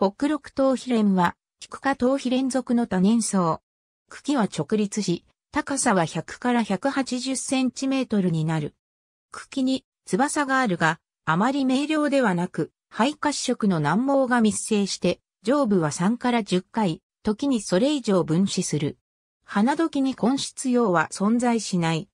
北六頭皮連は、菊花頭皮連属の多年草。茎は直立し、高さは100から180センチメートルになる。茎に翼があるが、あまり明瞭ではなく、肺褐色の難毛が密生して、上部は3から10回、時にそれ以上分子する。花時に根質用は存在しない。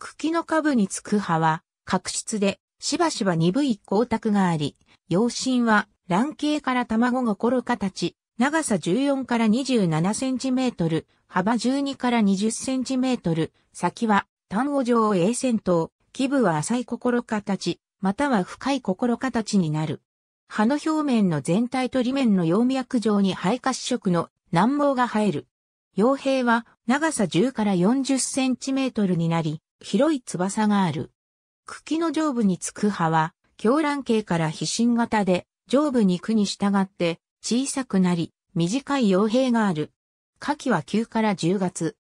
茎の下部につく葉は、角質で、しばしば鈍い光沢があり、葉身は卵形から卵心形、長さ14から27センチメートル、幅12から20センチメートル、先は単語状 A 線頭、基部は浅い心形、または深い心形になる。葉の表面の全体と裏面の葉脈状に肺褐色の軟毛が生える。葉柄は長さ10から40センチメートルになり、広い翼がある。茎の上部につく葉は、狂卵形から皮信型で、上部肉に従って小さくなり、短い傭兵がある。夏季は9から10月。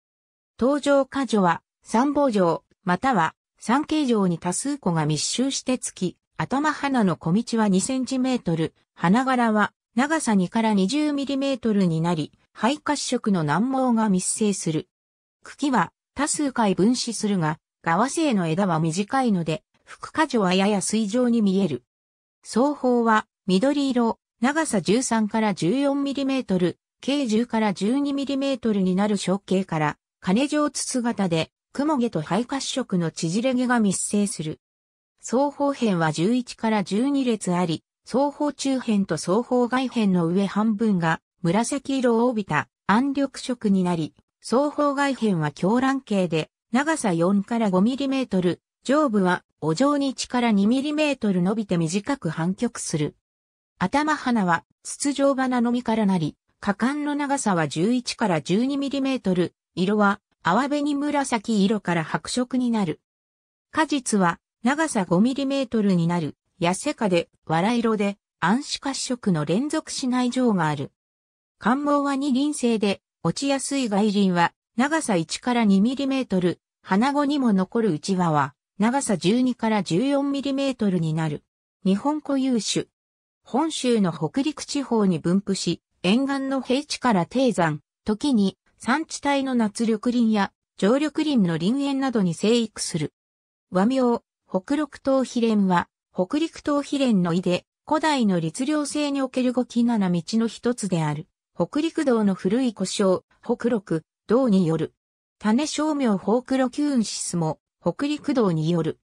登場過剰は三宝城、または三形城に多数個が密集してつき、頭花の小道は2センチメートル、花柄は長さ2から20ミリメートルになり、肺褐色の難毛が密生する。茎は多数回分子するが、側性の枝は短いので、副果樹はやや水上に見える。双方は緑色、長さ13から14ミリメートル、計10から12ミリメートルになる小径から、金状筒型で、雲毛と肺褐色の縮れ毛が密生する。双方辺は11から12列あり、双方中辺と双方外辺の上半分が紫色を帯びた暗緑色になり、双方外辺は狂乱形で、長さ4から5ミリメートル、上部はお上に1から2ミリメートル伸びて短く反曲する。頭花は筒状花のみからなり、果敢の長さは11から12ミリメートル、色は泡紅紫色から白色になる。果実は長さ5ミリメートルになる、痩せかで、藁色で、暗視褐色の連続しない状がある。関毛は二輪性で、落ちやすい外輪は、長さ1から2ミリメートル、花後にも残る内輪は、長さ12から14ミリメートルになる。日本固有種、本州の北陸地方に分布し、沿岸の平地から低山、時に山地帯の夏緑林や常緑林の林園などに生育する。和名、北陸東比連は、北陸東比連の井で、古代の律令制における五木七道の一つである、北陸道の古い故障、北陸、道による。種商名ホークロキューンシスも、北陸道による。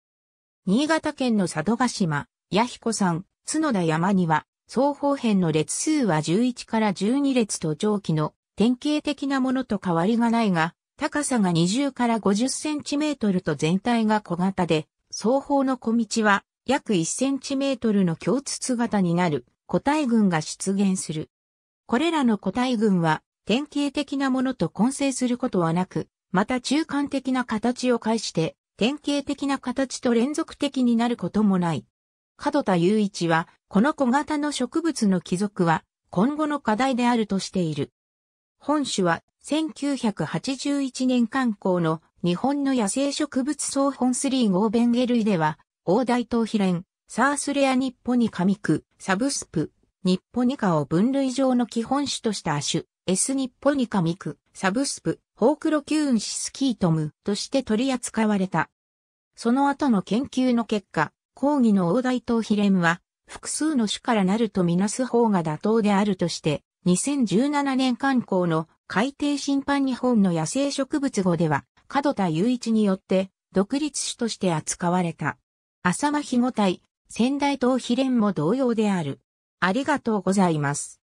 新潟県の佐渡島、弥彦ん、角田山には、双方辺の列数は11から12列と上記の典型的なものと変わりがないが、高さが20から50センチメートルと全体が小型で、双方の小道は約1センチメートルの共筒型になる個体群が出現する。これらの個体群は典型的なものと混成することはなく、また中間的な形を介して典型的な形と連続的になることもない。角田雄一は、この小型の植物の帰属は、今後の課題であるとしている。本種は、1981年刊行の日本の野生植物総本3号ベンゲ類では、大大東ヒレン、サースレアニッポニカミク、サブスプ、ニッポニカを分類上の基本種とした種。エスニッポニカミク、サブスプ、ホークロキューンシスキートムとして取り扱われた。その後の研究の結果、抗議の大台東比連は、複数の種からなるとみなす方が妥当であるとして、2017年刊行の海底審判日本の野生植物語では、角田雄一によって独立種として扱われた。浅間日ご体、仙台島比連も同様である。ありがとうございます。